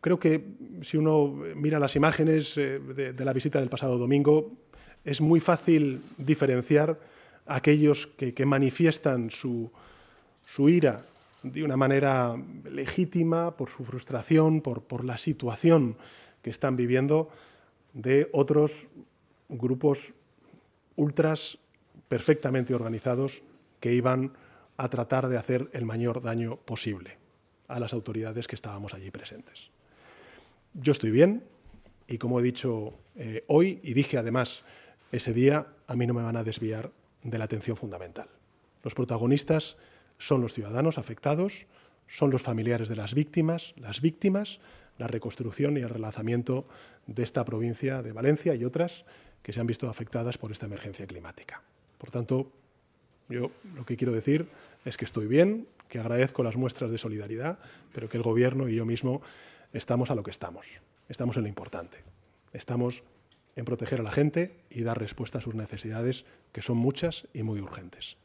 creo que si uno mira las imágenes eh, de, la visita del pasado domingo, es muy fácil diferenciar a aquellos que, manifiestan su, ira de una manera legítima por su frustración, por la situación que están viviendo, de otros grupos ultras perfectamente organizados que iban a tratar de hacer el mayor daño posible a las autoridades que estábamos allí presentes. Yo estoy bien y como he dicho eh, hoy y dije además ese día, a mí no me van a desviar de la atención fundamental. Los protagonistas son los ciudadanos afectados, son los familiares de las víctimas, las víctimas, la reconstrucción y el relanzamiento de esta provincia de Valencia y otras que se han visto afectadas por esta emergencia climática. Por tanto, yo lo que quiero decir es que estoy bien, que agradezco las muestras de solidaridad, pero que el Gobierno y yo mismo estamos a lo que estamos. Estamos en lo importante. Estamos en proteger a la gente y dar respuesta a sus necesidades, que son muchas y muy urgentes.